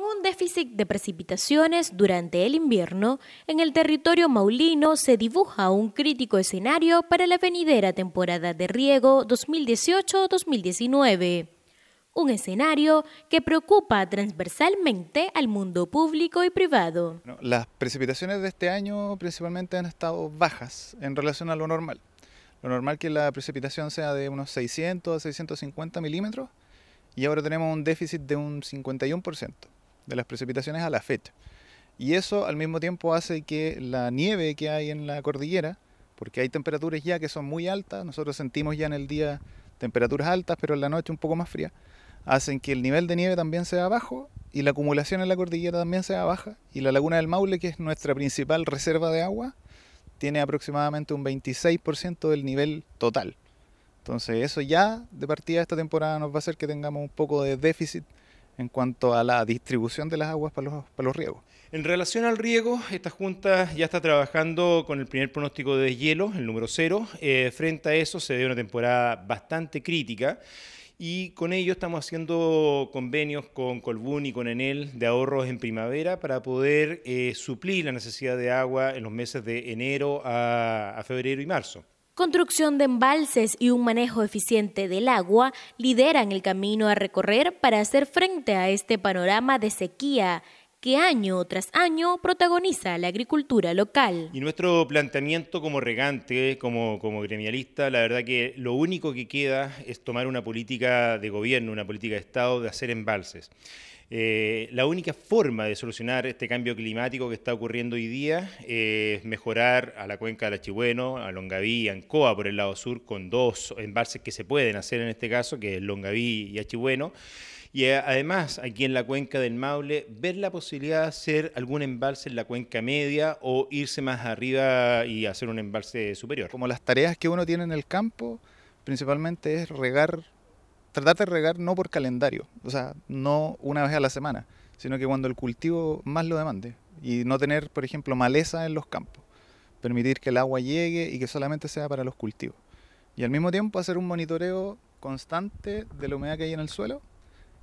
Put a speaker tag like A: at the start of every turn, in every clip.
A: con un déficit de precipitaciones durante el invierno, en el territorio maulino se dibuja un crítico escenario para la venidera temporada de riego 2018-2019. Un escenario que preocupa transversalmente al mundo público y privado.
B: las precipitaciones de este año principalmente han estado bajas en relación a lo normal. Lo normal que la precipitación sea de unos 600 a 650 milímetros y ahora tenemos un déficit de un 51% de las precipitaciones a la fecha. Y eso al mismo tiempo hace que la nieve que hay en la cordillera, porque hay temperaturas ya que son muy altas, nosotros sentimos ya en el día temperaturas altas, pero en la noche un poco más fría, hacen que el nivel de nieve también sea bajo y la acumulación en la cordillera también sea baja. Y la laguna del Maule, que es nuestra principal reserva de agua, tiene aproximadamente un 26% del nivel total. Entonces eso ya de partida esta temporada nos va a hacer que tengamos un poco de déficit en cuanto a la distribución de las aguas para los, para los riegos.
C: En relación al riego, esta Junta ya está trabajando con el primer pronóstico de deshielo, el número cero. Eh, frente a eso se ve una temporada bastante crítica y con ello estamos haciendo convenios con Colbún y con Enel de ahorros en primavera para poder eh, suplir la necesidad de agua en los meses de enero a febrero y marzo.
A: Construcción de embalses y un manejo eficiente del agua lideran el camino a recorrer para hacer frente a este panorama de sequía que año tras año protagoniza la agricultura local.
C: Y nuestro planteamiento como regante, como, como gremialista, la verdad que lo único que queda es tomar una política de gobierno, una política de Estado de hacer embalses. Eh, la única forma de solucionar este cambio climático que está ocurriendo hoy día eh, es mejorar a la cuenca del Achigüeno, a Longaví y Ancoa por el lado sur, con dos embalses que se pueden hacer en este caso, que es Longaví y Achigüeno. Y eh, además, aquí en la cuenca del Maule, ver la posibilidad de hacer algún embalse en la cuenca media o irse más arriba y hacer un embalse superior. Como las
B: tareas que uno tiene en el campo, principalmente es regar, tratar de regar no por calendario, o sea, no una vez a la semana, sino que cuando el cultivo más lo demande y no tener, por ejemplo, maleza en los campos, permitir que el agua llegue y que solamente sea para los cultivos. Y al mismo tiempo hacer un monitoreo constante de la humedad que hay en el suelo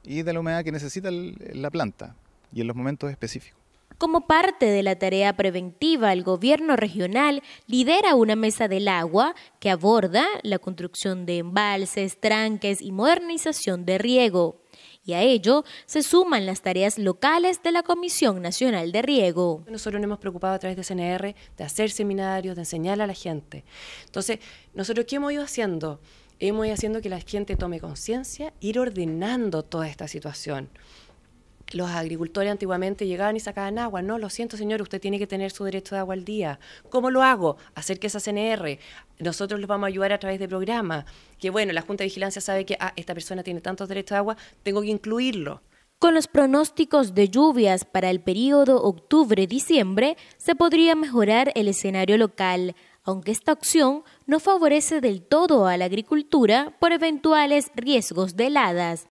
B: y de la humedad que necesita la planta y en los momentos específicos.
A: Como parte de la tarea preventiva, el gobierno regional lidera una mesa del agua que aborda la construcción de embalses, tranques y modernización de riego. Y a ello se suman las tareas locales de la Comisión Nacional de Riego. Nosotros nos hemos preocupado a través de CNR de
D: hacer seminarios, de enseñar a la gente. Entonces, nosotros qué hemos ido haciendo? hemos ido haciendo que la gente tome conciencia, ir ordenando toda esta situación. Los agricultores antiguamente llegaban y sacaban agua. No, lo siento, señor, usted tiene que tener su derecho de agua al día. ¿Cómo lo hago? Hacer que esa CNR. Nosotros los vamos a ayudar a través de programas. Que bueno, la Junta de Vigilancia sabe que ah, esta persona tiene tantos derechos de agua, tengo que incluirlo.
A: Con los pronósticos de lluvias para el periodo octubre-diciembre, se podría mejorar el escenario local aunque esta opción no favorece del todo a la agricultura por eventuales riesgos de heladas.